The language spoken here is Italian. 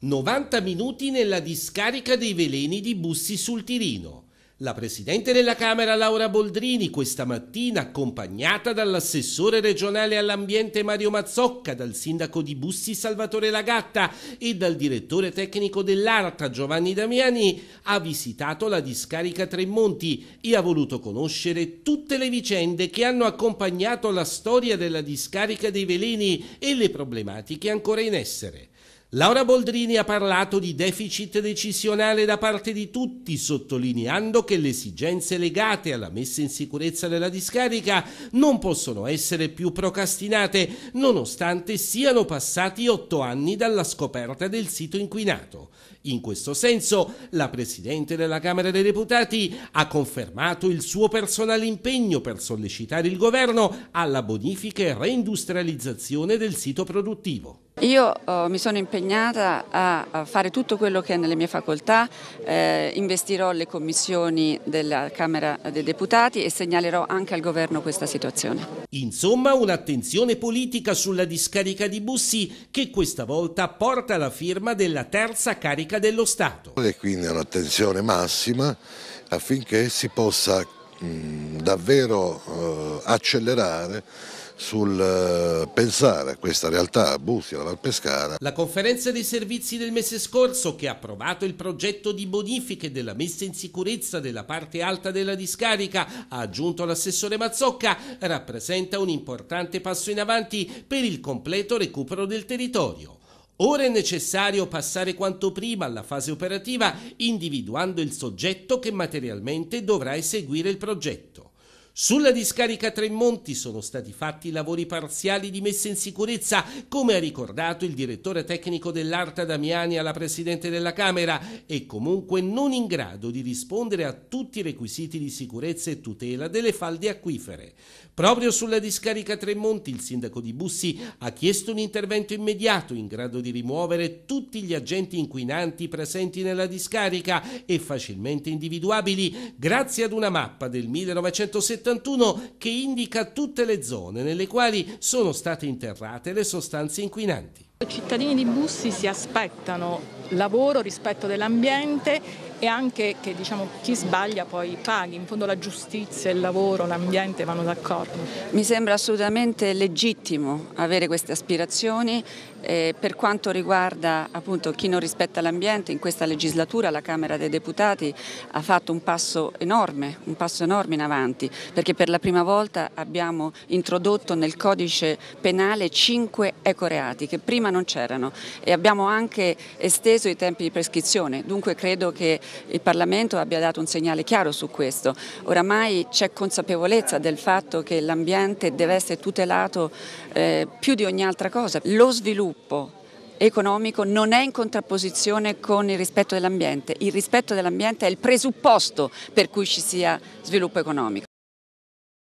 90 minuti nella discarica dei veleni di Bussi sul Tirino. La Presidente della Camera Laura Boldrini questa mattina, accompagnata dall'assessore regionale all'ambiente Mario Mazzocca, dal sindaco di Bussi Salvatore Lagatta e dal direttore tecnico dell'ARTA Giovanni Damiani, ha visitato la discarica Tremonti e ha voluto conoscere tutte le vicende che hanno accompagnato la storia della discarica dei veleni e le problematiche ancora in essere. Laura Boldrini ha parlato di deficit decisionale da parte di tutti, sottolineando che le esigenze legate alla messa in sicurezza della discarica non possono essere più procrastinate, nonostante siano passati otto anni dalla scoperta del sito inquinato. In questo senso, la Presidente della Camera dei Deputati ha confermato il suo personale impegno per sollecitare il Governo alla bonifica e reindustrializzazione del sito produttivo. Io eh, mi sono impegnata a, fare tutto quello che è nelle mie facoltà, eh, investirò le commissioni della Camera dei Deputati e segnalerò anche al governo questa situazione. Insomma, un'attenzione politica sulla discarica di Bussi che questa volta porta la firma della terza carica dello Stato. E quindi un'attenzione massima affinché si possa Mm, davvero eh, accelerare sul eh, pensare a questa realtà a Bustia, la Valpescara. La conferenza dei servizi del mese scorso che ha approvato il progetto di bonifiche della messa in sicurezza della parte alta della discarica, ha aggiunto l'assessore Mazzocca, rappresenta un importante passo in avanti per il completo recupero del territorio. Ora è necessario passare quanto prima alla fase operativa individuando il soggetto che materialmente dovrà eseguire il progetto. Sulla discarica Tremonti sono stati fatti lavori parziali di messa in sicurezza, come ha ricordato il direttore tecnico dell'Arta Damiani alla Presidente della Camera, e comunque non in grado di rispondere a tutti i requisiti di sicurezza e tutela delle falde acquifere. Proprio sulla discarica Tremonti il sindaco di Bussi ha chiesto un intervento immediato in grado di rimuovere tutti gli agenti inquinanti presenti nella discarica e facilmente individuabili grazie ad una mappa del 1970 71 che indica tutte le zone nelle quali sono state interrate le sostanze inquinanti. I cittadini di Bussi si aspettano lavoro, rispetto dell'ambiente e anche che diciamo, chi sbaglia poi paghi. In fondo la giustizia, il lavoro, l'ambiente vanno d'accordo. Mi sembra assolutamente legittimo avere queste aspirazioni. Eh, per quanto riguarda appunto, chi non rispetta l'ambiente, in questa legislatura la Camera dei Deputati ha fatto un passo enorme, un passo enorme in avanti, perché per la prima volta abbiamo introdotto nel codice penale cinque ecoreati che prima non c'erano e abbiamo anche esteso sospeso i tempi di prescrizione, dunque credo che il Parlamento abbia dato un segnale chiaro su questo. Oramai c'è consapevolezza del fatto che l'ambiente deve essere tutelato eh, più di ogni altra cosa. Lo sviluppo economico non è in contrapposizione con il rispetto dell'ambiente, il rispetto dell'ambiente è il presupposto per cui ci sia sviluppo economico.